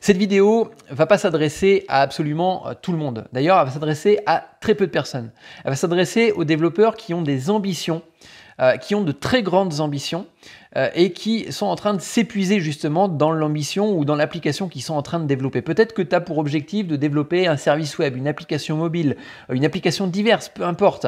Cette vidéo va pas s'adresser à absolument euh, tout le monde. D'ailleurs, elle va s'adresser à très peu de personnes. Elle va s'adresser aux développeurs qui ont des ambitions, euh, qui ont de très grandes ambitions euh, et qui sont en train de s'épuiser justement dans l'ambition ou dans l'application qu'ils sont en train de développer. Peut-être que tu as pour objectif de développer un service web, une application mobile, euh, une application diverse, peu importe,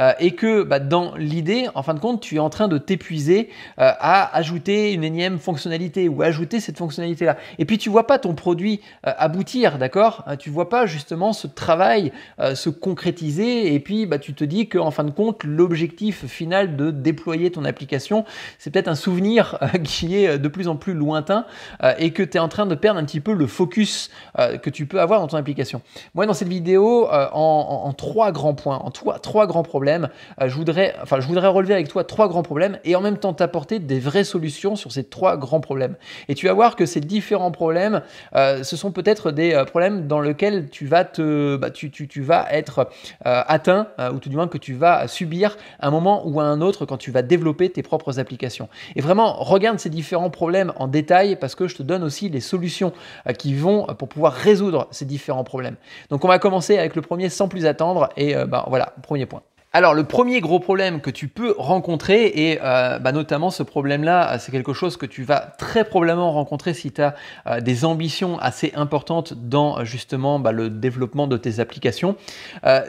euh, et que bah, dans l'idée, en fin de compte, tu es en train de t'épuiser à ajouter une énième fonctionnalité ou ajouter cette fonctionnalité-là. Et puis tu vois pas ton produit aboutir, d'accord hein, Tu vois pas justement ce travail se concrétiser, et puis bah, tu te dis qu'en fin de compte, l'objectif final de déployer ton application, c'est peut-être un souvenir euh, qui est euh, de plus en plus lointain euh, et que tu es en train de perdre un petit peu le focus que tu peux avoir dans ton application. Moi, dans cette vidéo, en, trois grands points, en trois, trois grands problèmes, je, voudrais, enfin, je voudrais relever avec toi trois grands problèmes et en même temps t'apporter des vraies solutions sur ces trois grands problèmes. Et tu vas voir que ces différents problèmes, ce sont peut-être des problèmes dans lesquels tu vas, te, bah, tu, vas être atteint, ou tout du moins que tu vas subir un moment ou à un autre quand tu vas développer tes propres applications. Et vraiment, regarde ces différents problèmes en détail parce que je te donne aussi les solutions euh, qui vont euh, pour pouvoir résoudre ces différents problèmes. Donc on va commencer avec le premier sans plus attendre et euh, ben, voilà, premier point. Alors le premier gros problème que tu peux rencontrer, et ben, notamment ce problème-là, c'est quelque chose que tu vas très probablement rencontrer si tu as des ambitions assez importantes dans justement ben, le développement de tes applications,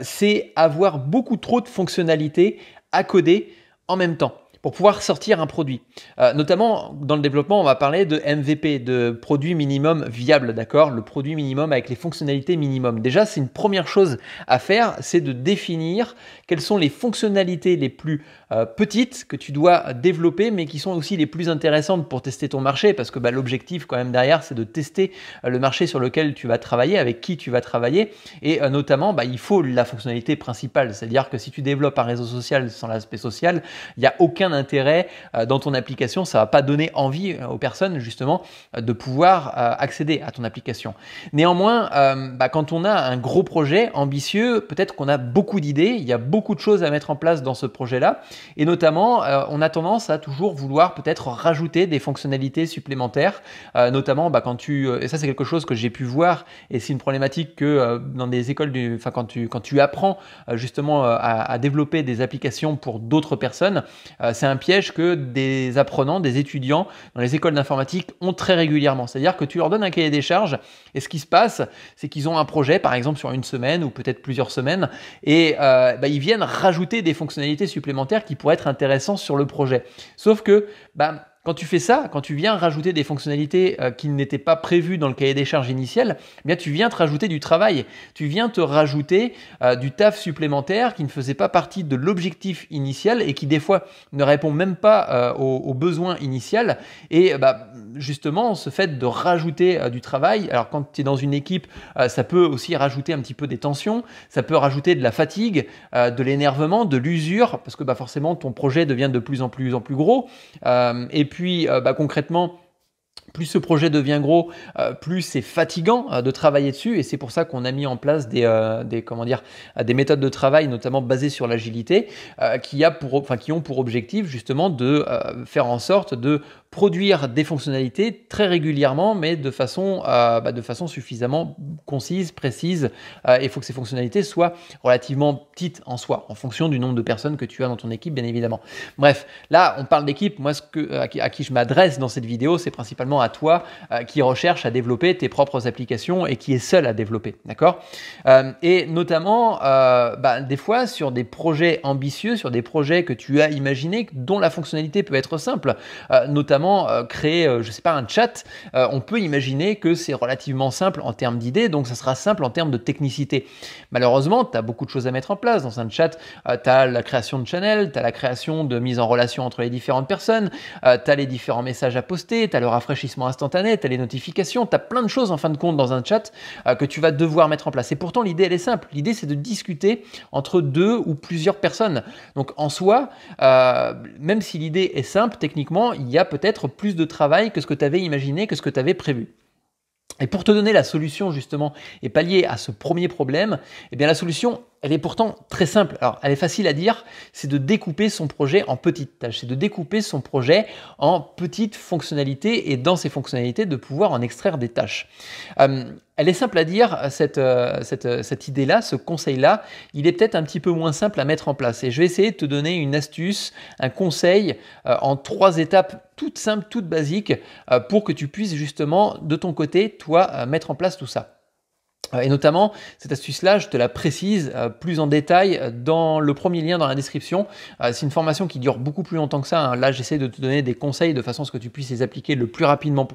c'est avoir beaucoup trop de fonctionnalités à coder en même temps pour pouvoir sortir un produit. Euh, notamment, dans le développement, on va parler de MVP, de produit minimum viable, d'accord Le produit minimum avec les fonctionnalités minimum. Déjà, c'est une première chose à faire, c'est de définir quelles sont les fonctionnalités les plus euh, petites que tu dois développer, mais qui sont aussi les plus intéressantes pour tester ton marché, parce que bah, l'objectif quand même derrière, c'est de tester euh, le marché sur lequel tu vas travailler, avec qui tu vas travailler, et notamment, bah, il faut la fonctionnalité principale, c'est-à-dire que si tu développes un réseau social sans l'aspect social, il n'y a aucun intérêt euh, dans ton application, ça va pas donner envie euh, aux personnes justement euh, de pouvoir accéder à ton application. Néanmoins, bah, quand on a un gros projet ambitieux, peut-être qu'on a beaucoup d'idées, il y a beaucoup de choses à mettre en place dans ce projet-là, et notamment, on a tendance à toujours vouloir peut-être rajouter des fonctionnalités supplémentaires, notamment bah, quand tu, et ça c'est quelque chose que j'ai pu voir, et c'est une problématique que dans des écoles, enfin quand tu, quand tu apprends justement à, à, développer des applications pour d'autres personnes, c'est un piège que des apprenants, des étudiants dans les écoles d'informatique ont très régulièrement. C'est-à-dire que tu leur donnes un cahier des charges et ce qui se passe, c'est qu'ils ont un projet, par exemple sur une semaine ou peut-être plusieurs semaines, et euh, bah, ils viennent rajouter des fonctionnalités supplémentaires qui pourraient être intéressantes sur le projet. Sauf que bah, quand tu fais ça, quand tu viens rajouter des fonctionnalités euh, qui n'étaient pas prévues dans le cahier des charges initial, eh bien tu viens te rajouter du travail, tu viens te rajouter euh, du taf supplémentaire qui ne faisait pas partie de l'objectif initial et qui des fois ne répond même pas euh, aux, besoins initiaux. Et bah, justement, ce fait de rajouter du travail, alors quand tu es dans une équipe, ça peut aussi rajouter un petit peu des tensions, ça peut rajouter de la fatigue, de l'énervement, de l'usure, parce que bah, forcément ton projet devient de plus en plus en plus gros. et puis, puis euh, bah, concrètement, plus ce projet devient gros, euh, plus c'est fatigant euh, de travailler dessus. Et c'est pour ça qu'on a mis en place des, des méthodes de travail, notamment basées sur l'agilité, qui, enfin, qui ont pour objectif justement de faire en sorte de produire des fonctionnalités très régulièrement, mais de façon, euh, bah, de façon suffisamment concise, précise. et euh, il faut que ces fonctionnalités soient relativement petites en soi, en fonction du nombre de personnes que tu as dans ton équipe, bien évidemment. Bref, là, on parle d'équipe. Moi, ce que, euh, à, qui, je m'adresse dans cette vidéo, c'est principalement à toi qui recherche à développer tes propres applications et qui est seul à développer, d'accord Et notamment, bah, des fois, sur des projets ambitieux, sur des projets que tu as imaginés, dont la fonctionnalité peut être simple, notamment euh, créer, euh, je sais pas, un chat, euh, on peut imaginer que c'est relativement simple en termes d'idées, donc ça sera simple en termes de technicité. Malheureusement, tu as beaucoup de choses à mettre en place dans un chat. tu as la création de channel, tu as la création de mise en relation entre les différentes personnes, tu as les différents messages à poster, tu as le rafraîchissement instantané, tu as les notifications, tu as plein de choses en fin de compte dans un chat que tu vas devoir mettre en place. Et pourtant, l'idée, elle est simple. L'idée, c'est de discuter entre deux ou plusieurs personnes. Donc en soi, même si l'idée est simple, techniquement, il y a peut-être être plus de travail que ce que tu avais imaginé, que ce que tu avais prévu. Et pour te donner la solution justement et pallier à ce premier problème, eh bien la solution elle est pourtant très simple. Alors, elle est facile à dire, c'est de découper son projet en petites tâches, c'est de découper son projet en petites fonctionnalités et dans ces fonctionnalités de pouvoir en extraire des tâches. Euh, elle est simple à dire, euh, euh, cette, idée-là, ce conseil-là, il est peut-être un petit peu moins simple à mettre en place. Et je vais essayer de te donner une astuce, un conseil en trois étapes toutes simples, toutes basiques, pour que tu puisses justement, de ton côté, toi, mettre en place tout ça. Euh, et notamment, cette astuce-là, je te la précise euh, plus en détail euh, dans le premier lien dans la description. C'est une formation qui dure beaucoup plus longtemps que ça. Hein. Là, j'essaie de te donner des conseils de façon à ce que tu puisses les appliquer le plus rapidement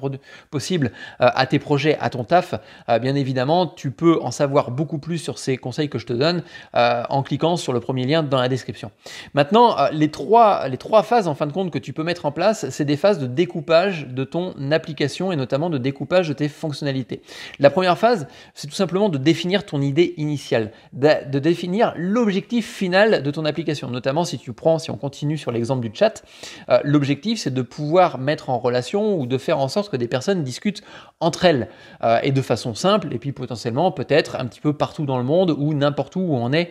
possible à tes projets, à ton taf. Bien évidemment, tu peux en savoir beaucoup plus sur ces conseils que je te donne en cliquant sur le premier lien dans la description. Maintenant, les trois, les trois phases en fin de compte que tu peux mettre en place, c'est des phases de découpage de ton application et notamment de découpage de tes fonctionnalités. La première phase, c'est tout simplement de définir ton idée initiale, de, définir l'objectif final de ton application. Notamment si tu prends, si on continue sur l'exemple du chat, euh, l'objectif c'est de pouvoir mettre en relation ou de faire en sorte que des personnes discutent entre elles euh, et de façon simple, et puis potentiellement peut-être un petit peu partout dans le monde ou n'importe où où on est euh,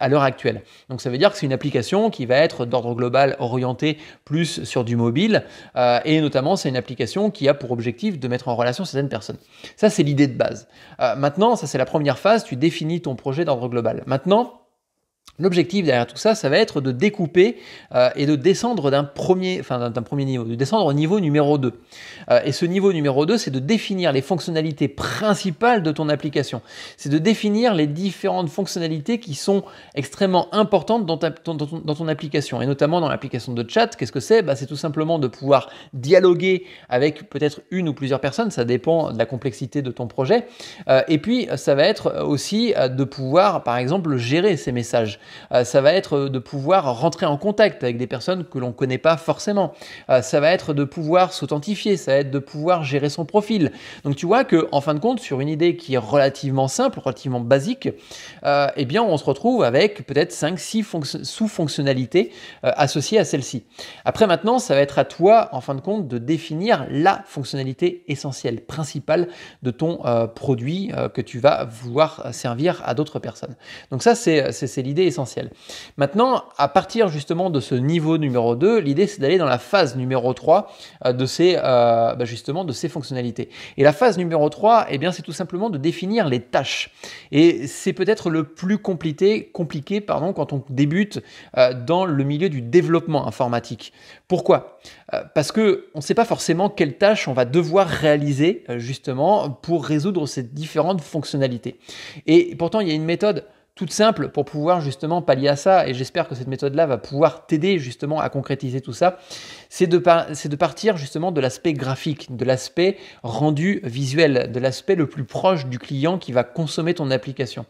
à l'heure actuelle. Donc ça veut dire que c'est une application qui va être d'ordre global orientée plus sur du mobile, euh, et notamment c'est une application qui a pour objectif de mettre en relation certaines personnes. Ça c'est l'idée de base. maintenant, ça c'est la première phase, tu définis ton projet d'ordre global. Maintenant, L'objectif derrière tout ça, ça va être de découper euh, et de descendre d'un premier, enfin, d'un premier niveau, de descendre au niveau numéro 2. Euh, et ce niveau numéro 2, c'est de définir les fonctionnalités principales de ton application. C'est de définir les différentes fonctionnalités qui sont extrêmement importantes dans, ton, application. Et notamment dans l'application de chat, qu'est-ce que c'est bah, C'est tout simplement de pouvoir dialoguer avec peut-être une ou plusieurs personnes, ça dépend de la complexité de ton projet. Euh, et puis, ça va être aussi de pouvoir, par exemple, gérer ces messages. Euh, ça va être de pouvoir rentrer en contact avec des personnes que l'on ne connaît pas forcément. Euh, ça va être de pouvoir s'authentifier, ça va être de pouvoir gérer son profil. Donc tu vois que en fin de compte, sur une idée qui est relativement simple, relativement basique, euh, eh bien on se retrouve avec peut-être 5-6 sous-fonctionnalités associées à celle-ci. Après maintenant, ça va être à toi, en fin de compte, de définir la fonctionnalité essentielle, principale de ton produit que tu vas vouloir servir à d'autres personnes. Donc ça, c'est l'idée essentiel. Maintenant, à partir justement de ce niveau numéro 2, l'idée c'est d'aller dans la phase numéro 3 euh, de ces, euh, bah, justement, de ces fonctionnalités. Et la phase numéro 3, eh bien, c'est tout simplement de définir les tâches. Et c'est peut-être le plus compliqué, compliqué pardon, quand on débute euh, dans le milieu du développement informatique. Pourquoi Parce que on ne sait pas forcément quelles tâches on va devoir réaliser justement pour résoudre ces différentes fonctionnalités. Et pourtant, il y a une méthode toute simple pour pouvoir justement pallier à ça, et j'espère que cette méthode-là va pouvoir t'aider justement à concrétiser tout ça, c'est de, de partir justement de l'aspect graphique, de l'aspect rendu visuel, de l'aspect le plus proche du client qui va consommer ton application.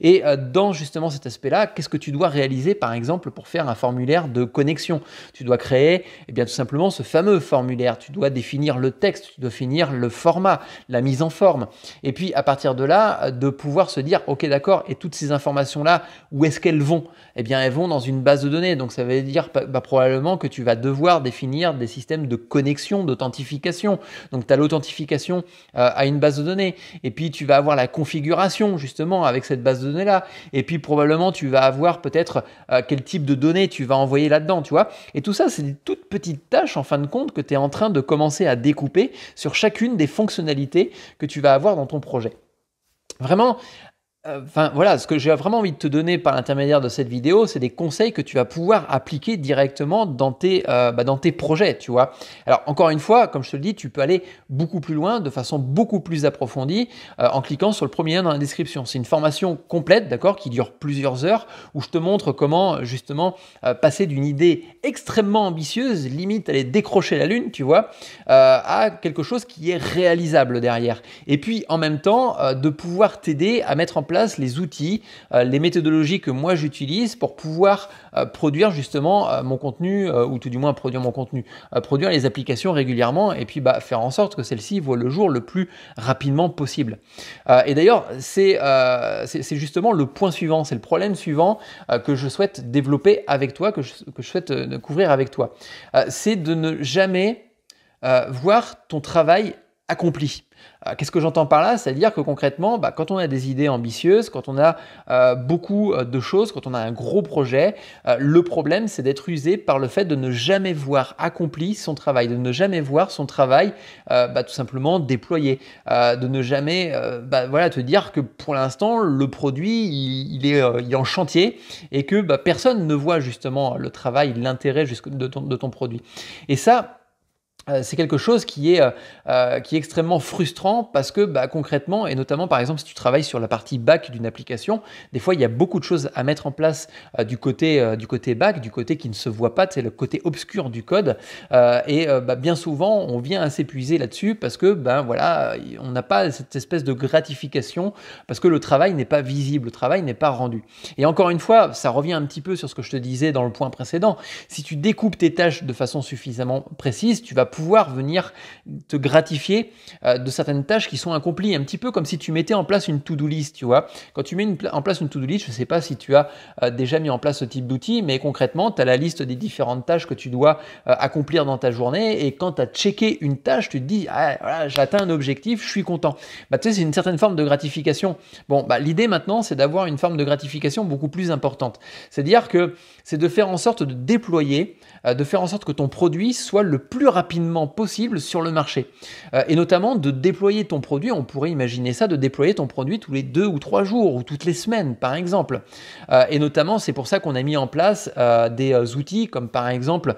Et euh, dans justement cet aspect-là, qu'est-ce que tu dois réaliser par exemple pour faire un formulaire de connexion Tu dois créer et eh bien, tout simplement ce fameux formulaire, tu dois définir le texte, tu dois finir le format, la mise en forme, et puis à partir de là, de pouvoir se dire, ok d'accord, et toutes ces informations, là où est-ce qu'elles vont Eh bien, elles vont dans une base de données. Donc, ça veut dire bah, bah, probablement que tu vas devoir définir des systèmes de connexion, d'authentification. Donc, tu as l'authentification euh, à une base de données. Et puis, tu vas avoir la configuration, justement, avec cette base de données-là. Et puis, probablement, tu vas avoir peut-être euh, quel type de données tu vas envoyer là-dedans, tu vois. Et tout ça, c'est des toutes petites tâches, en fin de compte, que tu es en train de commencer à découper sur chacune des fonctionnalités que tu vas avoir dans ton projet. Vraiment, Enfin voilà, ce que j'ai vraiment envie de te donner par l'intermédiaire de cette vidéo, c'est des conseils que tu vas pouvoir appliquer directement dans tes, euh, bah, dans tes projets, tu vois. Alors encore une fois, comme je te le dis, tu peux aller beaucoup plus loin, de façon beaucoup plus approfondie, euh, en cliquant sur le premier lien dans la description. C'est une formation complète, d'accord, qui dure plusieurs heures, où je te montre comment justement euh, passer d'une idée extrêmement ambitieuse, limite aller décrocher la lune, tu vois, à quelque chose qui est réalisable derrière. Et puis en même temps, de pouvoir t'aider à mettre en les outils, euh, les méthodologies que moi j'utilise pour pouvoir euh, produire justement euh, mon contenu, ou tout du moins produire mon contenu, produire les applications régulièrement et puis bah, faire en sorte que celles-ci voient le jour le plus rapidement possible. et d'ailleurs, c'est justement le point suivant, c'est le problème suivant que je souhaite développer avec toi, que que je souhaite couvrir avec toi. c'est de ne jamais voir ton travail accompli. Euh, qu'est-ce que j'entends par là C'est-à-dire que concrètement, bah, quand on a des idées ambitieuses, quand on a euh, beaucoup euh, de choses, quand on a un gros projet, le problème c'est d'être usé par le fait de ne jamais voir accompli son travail, de ne jamais voir son travail bah, tout simplement déployé, de ne jamais bah, te dire que pour l'instant le produit il, est, en chantier et que personne ne voit justement le travail, l'intérêt de de ton produit. Et ça, euh, c'est quelque chose qui est, euh, euh, qui est extrêmement frustrant parce que bah, concrètement, et notamment par exemple si tu travailles sur la partie back d'une application, des fois il y a beaucoup de choses à mettre en place du, côté, du côté back, du côté qui ne se voit pas, c'est le côté obscur du code. et bah, bien souvent, on vient à s'épuiser là-dessus parce que ben voilà, on n'a pas cette espèce de gratification parce que le travail n'est pas visible, le travail n'est pas rendu. Et encore une fois, ça revient un petit peu sur ce que je te disais dans le point précédent. Si tu découpes tes tâches de façon suffisamment précise, tu vas pouvoir venir te gratifier euh, de certaines tâches qui sont accomplies, un petit peu comme si tu mettais en place une to-do list, tu vois. Quand tu mets une en place une to-do list, je ne sais pas si tu as euh, déjà mis en place ce type d'outil, mais concrètement, tu as la liste des différentes tâches que tu dois euh, accomplir dans ta journée, et quand tu as checké une tâche, tu te dis, ah, j'atteins un objectif, je suis content. Bah, tu sais, c'est une certaine forme de gratification. Bon, bah, l'idée maintenant, c'est d'avoir une forme de gratification beaucoup plus importante. C'est-à-dire que c'est de faire en sorte de déployer, de faire en sorte que ton produit soit le plus rapide possible sur le marché. Euh, et notamment de déployer ton produit, on pourrait imaginer ça, de déployer ton produit tous les deux ou trois jours ou toutes les semaines par exemple. Euh, et notamment c'est pour ça qu'on a mis en place euh, des outils comme par exemple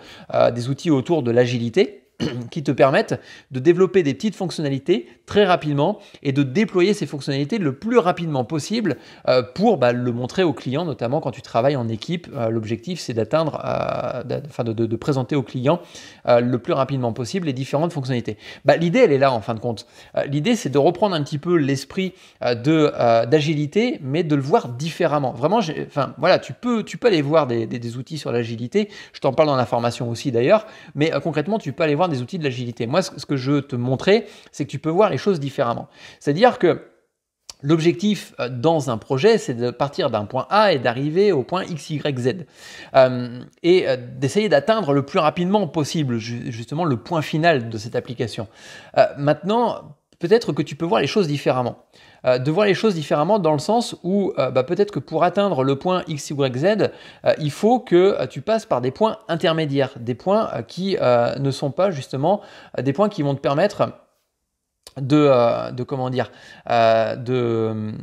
des outils autour de l'agilité qui te permettent de développer des petites fonctionnalités très rapidement et de déployer ces fonctionnalités le plus rapidement possible euh, pour bah, le montrer aux clients, notamment quand tu travailles en équipe. Euh, l'objectif, c'est d'atteindre, euh, enfin de, présenter aux clients le plus rapidement possible les différentes fonctionnalités. Bah, l'idée, elle est là en fin de compte. L'idée, c'est de reprendre un petit peu l'esprit d'agilité, mais de le voir différemment. Vraiment, enfin voilà, tu peux, tu peux aller voir des outils sur l'agilité. Je t'en parle dans la formation aussi d'ailleurs, mais concrètement, tu peux aller voir outils de l'agilité. Moi, ce que je veux te montrer, c'est que tu peux voir les choses différemment. C'est-à-dire que L'objectif euh, dans un projet, c'est de partir d'un point A et d'arriver au point X, Y, Z. Euh, et euh, d'essayer d'atteindre le plus rapidement possible, justement, le point final de cette application. maintenant, peut-être que tu peux voir les choses différemment. Euh, de voir les choses différemment dans le sens où euh, bah, peut-être que pour atteindre le point X, Y, Z, euh, il faut que tu passes par des points intermédiaires, des points qui ne sont pas justement des points qui vont te permettre de, de, comment dire euh, de hum,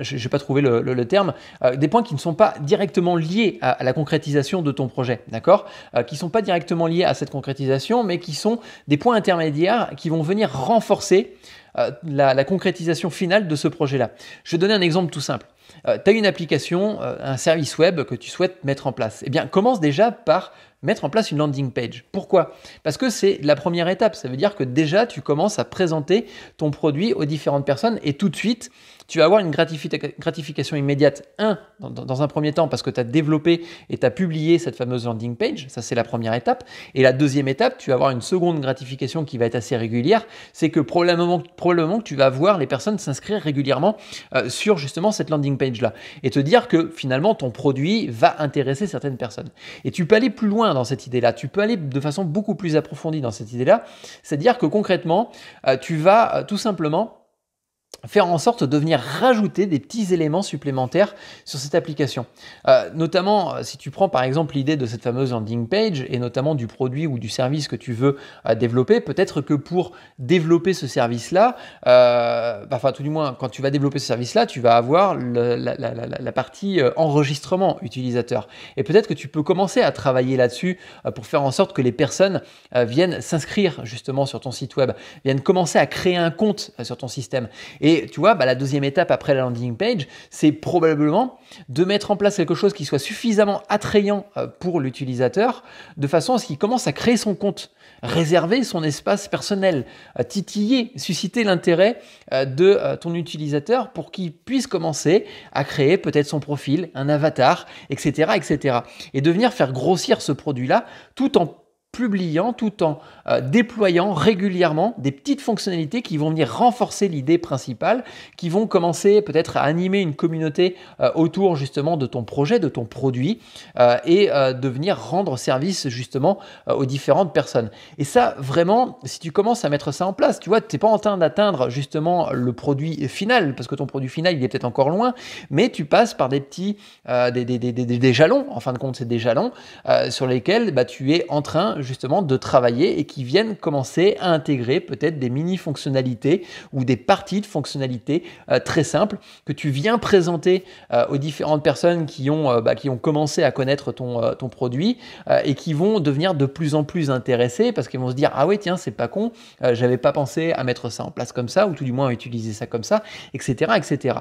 j'ai pas trouvé le, terme des points qui ne sont pas directement liés à, à la concrétisation de ton projet d'accord qui sont pas directement liés à cette concrétisation mais qui sont des points intermédiaires qui vont venir renforcer euh, la, concrétisation finale de ce projet-là. Je vais donner un exemple tout simple. Euh, tu as une application, euh, un service web que tu souhaites mettre en place. Eh bien, commence déjà par mettre en place une landing page. Pourquoi Parce que c'est la première étape. Ça veut dire que déjà, tu commences à présenter ton produit aux différentes personnes et tout de suite, tu vas avoir une gratification immédiate, un, dans, un premier temps, parce que tu as développé et tu as publié cette fameuse landing page, ça c'est la première étape. Et la deuxième étape, tu vas avoir une seconde gratification qui va être assez régulière, c'est que probablement, probablement tu vas voir les personnes s'inscrire régulièrement euh, sur justement cette landing page-là, et te dire que finalement ton produit va intéresser certaines personnes. Et tu peux aller plus loin dans cette idée-là, tu peux aller de façon beaucoup plus approfondie dans cette idée-là, c'est-à-dire que concrètement, euh, tu vas euh, tout simplement faire en sorte de venir rajouter des petits éléments supplémentaires sur cette application. Euh, notamment, euh, si tu prends par exemple l'idée de cette fameuse landing page et notamment du produit ou du service que tu veux euh, développer, peut-être que pour développer ce service-là, enfin tout du moins quand tu vas développer ce service-là, tu vas avoir la, la, partie enregistrement utilisateur. Et peut-être que tu peux commencer à travailler là-dessus pour faire en sorte que les personnes viennent s'inscrire justement sur ton site web, viennent commencer à créer un compte sur ton système. Et tu vois, bah, la deuxième étape après la landing page, c'est probablement de mettre en place quelque chose qui soit suffisamment attrayant euh, pour l'utilisateur, de façon à ce qu'il commence à créer son compte, réserver son espace personnel, titiller, susciter l'intérêt euh, de euh, ton utilisateur pour qu'il puisse commencer à créer peut-être son profil, un avatar, etc., etc. Et de venir faire grossir ce produit-là tout en publiant, tout en euh, déployant régulièrement des petites fonctionnalités qui vont venir renforcer l'idée principale, qui vont commencer peut-être à animer une communauté euh, autour justement de ton projet, de ton produit, euh, et de venir rendre service justement aux différentes personnes. Et ça, vraiment, si tu commences à mettre ça en place, tu vois, tu n'es pas en train d'atteindre justement le produit final, parce que ton produit final, il est peut-être encore loin, mais tu passes par des petits, des, jalons, en fin de compte, c'est des jalons sur lesquels bah, tu es en train justement de travailler et qui viennent commencer à intégrer peut-être des mini-fonctionnalités ou des parties de fonctionnalités euh, très simples que tu viens présenter euh, aux différentes personnes qui ont, euh, bah, qui ont commencé à connaître ton, ton produit et qui vont devenir de plus en plus intéressés parce qu'ils vont se dire ah ouais tiens c'est pas con, j'avais pas pensé à mettre ça en place comme ça ou tout du moins à utiliser ça comme ça, etc. etc.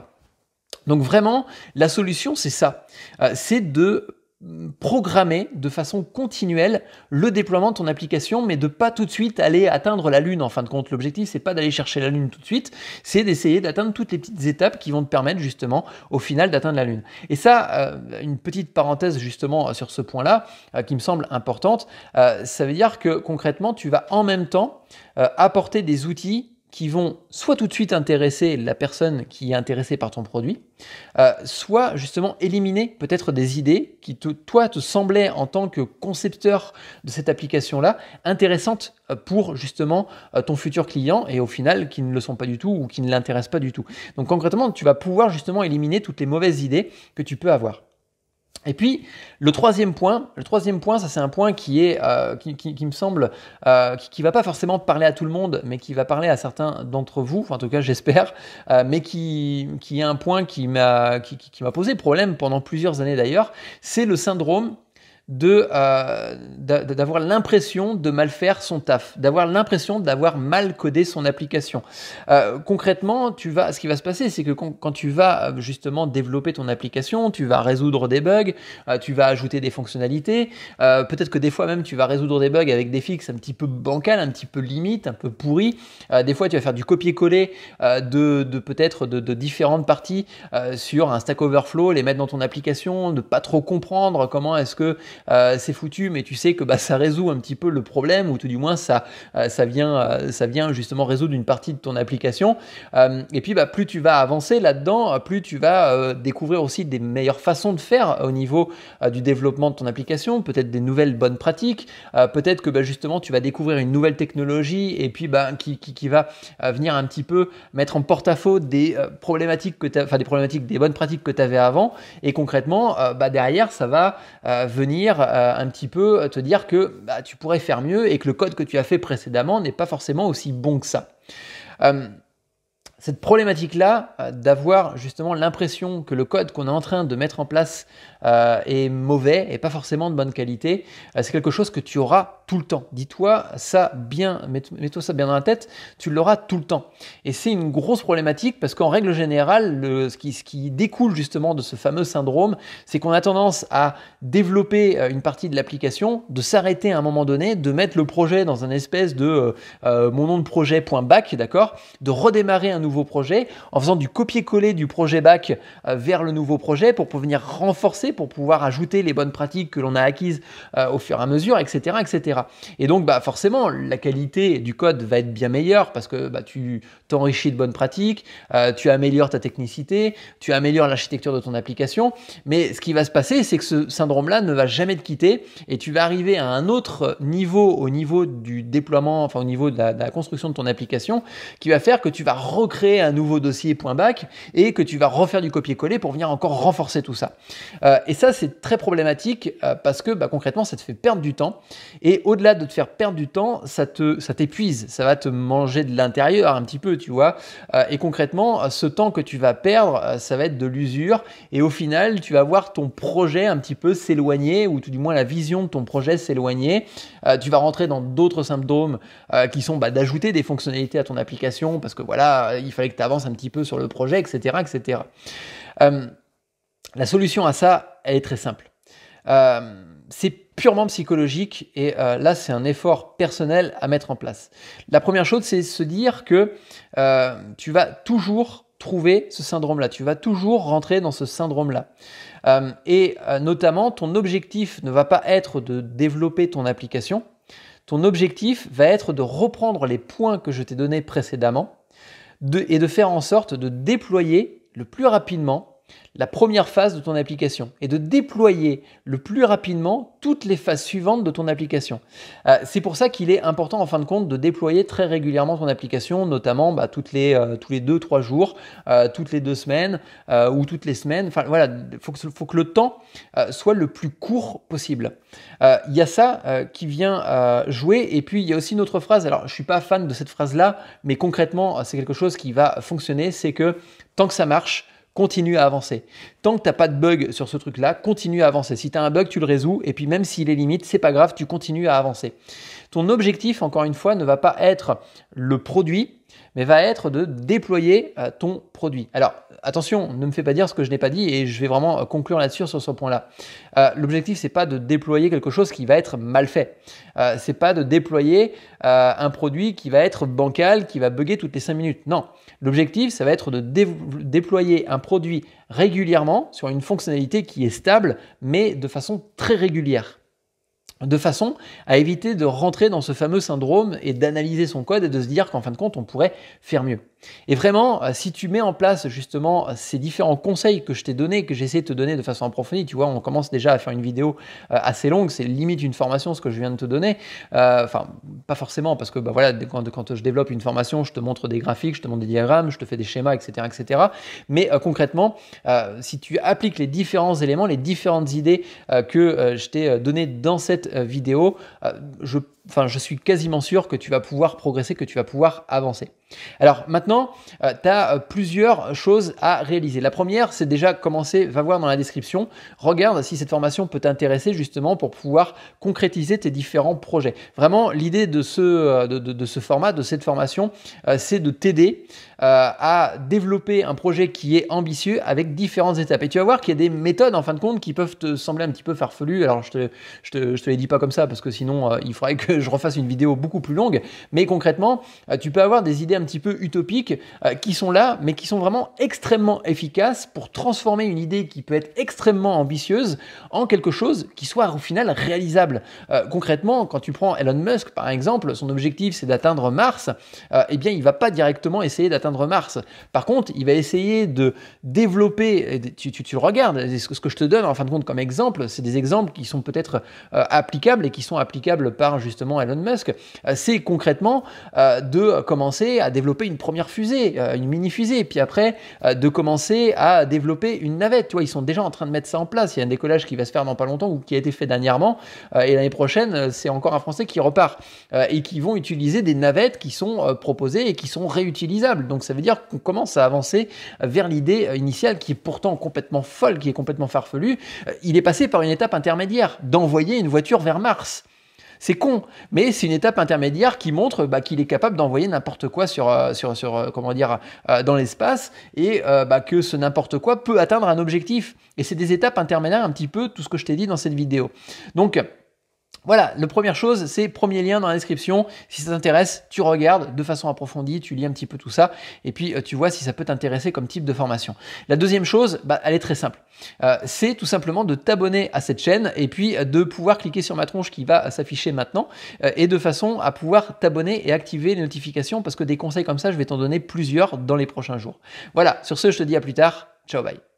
Donc vraiment, la solution, c'est ça. c'est de Mm, programmer de façon continuelle le déploiement de ton application, mais de pas tout de suite aller atteindre la lune. En fin de compte, l'objectif c'est pas d'aller chercher la lune tout de suite, c'est d'essayer d'atteindre toutes les petites étapes qui vont te permettre justement au final d'atteindre la lune. Et ça, euh, une petite parenthèse justement sur ce point-là euh, qui me semble importante, euh, ça veut dire que concrètement tu vas en même temps apporter des outils qui vont soit tout de suite intéresser la personne qui est intéressée par ton produit, euh, soit justement éliminer peut-être des idées qui toi te semblaient en tant que concepteur de cette application-là intéressantes euh, pour justement euh, ton futur client et au final qui ne le sont pas du tout ou qui ne l'intéressent pas du tout. Donc concrètement, tu vas pouvoir justement éliminer toutes les mauvaises idées que tu peux avoir. Et puis le troisième point, le troisième point, ça c'est un point qui est euh, qui, me semble euh, qui, va pas forcément parler à tout le monde, mais qui va parler à certains d'entre vous, en tout cas j'espère, euh, mais qui qui est un point qui m'a qui, m'a posé problème pendant plusieurs années d'ailleurs, c'est le syndrome euh, d'avoir l'impression de mal faire son taf, d'avoir l'impression d'avoir mal codé son application. Euh, concrètement, tu vas, ce qui va se passer, c'est que quand, tu vas euh, justement développer ton application, tu vas résoudre des bugs, tu vas ajouter des fonctionnalités. Peut-être que des fois même, tu vas résoudre des bugs avec des fixes un petit peu bancales, un petit peu limite, un peu pourri. des fois, tu vas faire du copier-coller de, peut-être de, différentes parties sur un Stack Overflow, les mettre dans ton application, ne pas trop comprendre comment est-ce que euh, c'est foutu, mais tu sais que bah, ça résout un petit peu le problème, ou tout du moins ça, euh, ça, vient, euh, ça vient justement résoudre une partie de ton application. et puis bah, plus tu vas avancer là-dedans, plus tu vas découvrir aussi des meilleures façons de faire au niveau du développement de ton application, peut-être des nouvelles bonnes pratiques, peut-être que bah, justement tu vas découvrir une nouvelle technologie et puis bah, qui, va venir un petit peu mettre en porte-à-faux des problématiques que des bonnes pratiques que tu avais avant. Et concrètement, derrière, ça va venir euh, un petit peu euh, te dire que bah, tu pourrais faire mieux et que le code que tu as fait précédemment n'est pas forcément aussi bon que ça. Euh, cette problématique-là, d'avoir justement l'impression que le code qu'on est en train de mettre en place est mauvais et pas forcément de bonne qualité, c'est quelque chose que tu auras tout le temps. Dis-toi ça bien, mets-toi ça bien dans la tête, tu l'auras tout le temps. Et c'est une grosse problématique parce qu'en règle générale, ce, qui, découle justement de ce fameux syndrome, c'est qu'on a tendance à développer euh, une partie de l'application, de s'arrêter à un moment donné, de mettre le projet dans un espèce de euh, euh, mon nom de projetbac d'accord, de redémarrer un nouveau projet en faisant du copier-coller du projet bac vers le nouveau projet pour venir renforcer, pour pouvoir ajouter les bonnes pratiques que l'on a acquises au fur et à mesure, etc., etc. Et donc, bah, forcément, la qualité du code va être bien meilleure parce que bah, tu t'enrichis de bonnes pratiques, euh, tu améliores ta technicité, tu améliores l'architecture de ton application. Mais ce qui va se passer, c'est que ce syndrome-là ne va jamais te quitter et tu vas arriver à un autre niveau, au niveau du déploiement, enfin au niveau de la, construction de ton application, qui va faire que tu vas recréer un nouveau dossier point et que tu vas refaire du copier-coller pour venir encore renforcer tout ça. Euh, et ça, c'est très problématique euh, parce que bah, concrètement, ça te fait perdre du temps. Et au-delà de te faire perdre du temps, ça te, ça t'épuise, ça va te manger de l'intérieur un petit peu, tu vois. Euh, et concrètement, euh, ce temps que tu vas perdre, euh, ça va être de l'usure. Et au final, tu vas voir ton projet un petit peu s'éloigner, ou tout du moins la vision de ton projet s'éloigner. tu vas rentrer dans d'autres symptômes qui sont bah, d'ajouter des fonctionnalités à ton application, parce que voilà, il fallait que tu avances un petit peu sur le projet, etc., etc. la solution à ça, elle est très simple c'est purement psychologique et euh, là c'est un effort personnel à mettre en place. La première chose c'est se dire que euh, tu vas toujours trouver ce syndrome-là, tu vas toujours rentrer dans ce syndrome-là. Euh, et notamment ton objectif ne va pas être de développer ton application, ton objectif va être de reprendre les points que je t'ai donnés précédemment et de faire en sorte de déployer le plus rapidement la première phase de ton application et de déployer le plus rapidement toutes les phases suivantes de ton application. Euh, c'est pour ça qu'il est important en fin de compte de déployer très régulièrement ton application, notamment bah, euh, tous les 2-3 jours, euh, toutes les 2 semaines ou toutes les semaines. Enfin voilà, il faut, faut que, le temps soit le plus court possible. Il y a ça qui vient jouer et puis il y a aussi une autre phrase, alors je ne suis pas fan de cette phrase-là, mais concrètement c'est quelque chose qui va fonctionner, c'est que tant que ça marche, continue à avancer. Tant que tu n'as pas de bug sur ce truc-là, continue à avancer. Si tu as un bug, tu le résous, et puis même s'il est limite, c'est pas grave, tu continues à avancer. Ton objectif, encore une fois, ne va pas être le produit, mais va être de déployer euh, ton produit. Alors, attention, ne me fais pas dire ce que je n'ai pas dit et je vais vraiment euh, conclure là-dessus sur ce point-là. Euh, l'objectif, L'objectif, n'est pas de déployer quelque chose qui va être mal fait. Ce n'est pas de déployer un produit qui va être bancal, qui va bugger toutes les 5 minutes. Non. L'objectif, ça va être de déployer un produit régulièrement sur une fonctionnalité qui est stable, mais de façon très régulière de façon à éviter de rentrer dans ce fameux syndrome et d'analyser son code et de se dire qu'en fin de compte, on pourrait faire mieux. Et vraiment, euh, si tu mets en place justement euh, ces différents conseils que je t'ai donnés, que j'essaie de te donner de façon approfondie, tu vois, on commence déjà à faire une vidéo euh, assez longue, c'est limite une formation ce que je viens de te donner. enfin, pas forcément, parce que bah, voilà, quand, je développe une formation, je te montre des graphiques, je te montre des diagrammes, je te fais des schémas, etc. etc. Mais concrètement, si tu appliques les différents éléments, les différentes idées que je t'ai données dans cette vidéo, je enfin, je suis quasiment sûr que tu vas pouvoir progresser, que tu vas pouvoir avancer. Alors maintenant, euh, tu as euh, plusieurs choses à réaliser. La première, c'est déjà commencer, va voir dans la description, regarde si cette formation peut t'intéresser justement pour pouvoir concrétiser tes différents projets. Vraiment, l'idée de ce, euh, de, ce format, de cette formation, c'est de t'aider à développer un projet qui est ambitieux avec différentes étapes. Et tu vas voir qu'il y a des méthodes en fin de compte qui peuvent te sembler un petit peu farfelues. Alors je te, je te, je te les dis pas comme ça parce que sinon il faudrait que je refasse une vidéo beaucoup plus longue, mais concrètement, euh, tu peux avoir des idées un petit peu utopiques euh, qui sont là, mais qui sont vraiment extrêmement efficaces pour transformer une idée qui peut être extrêmement ambitieuse en quelque chose qui soit au final réalisable. Euh, concrètement, quand tu prends Elon Musk, par exemple, son objectif c'est d'atteindre Mars, eh bien il va pas directement essayer d'atteindre Mars. Par contre, il va essayer de développer, tu, tu, tu regardes, ce que je te donne en fin de compte comme exemple, c'est des exemples qui sont peut-être applicables et qui sont applicables par justement Elon Musk, euh, c'est concrètement euh, de commencer à développer une première fusée, euh, une mini-fusée, puis après de commencer à développer une navette. ils sont déjà en train de mettre ça en place. Il y a un décollage qui va se faire dans pas longtemps ou qui a été fait dernièrement. et l'année prochaine, c'est encore un Français qui repart et qui vont utiliser des navettes qui sont proposées et qui sont réutilisables. Donc ça veut dire qu'on commence à avancer vers l'idée initiale qui est pourtant complètement folle, qui est complètement farfelue. il est passé par une étape intermédiaire d'envoyer une voiture vers Mars. C'est con, mais c'est une étape intermédiaire qui montre bah, qu'il est capable d'envoyer n'importe quoi sur, euh, euh, comment dire, euh, dans l'espace et bah, que ce n'importe quoi peut atteindre un objectif. Et c'est des étapes intermédiaires un petit peu tout ce que je t'ai dit dans cette vidéo. Donc, voilà, la première chose, c'est premier lien dans la description. Si ça t'intéresse, tu regardes de façon approfondie, tu lis un petit peu tout ça, et puis euh, tu vois si ça peut t'intéresser comme type de formation. La deuxième chose, bah, elle est très simple. Euh, c'est tout simplement de t'abonner à cette chaîne et puis euh, de pouvoir cliquer sur ma tronche qui va s'afficher maintenant, et de façon à pouvoir t'abonner et activer les notifications, parce que des conseils comme ça, je vais t'en donner plusieurs dans les prochains jours. Voilà, sur ce, je te dis à plus tard. Ciao, bye.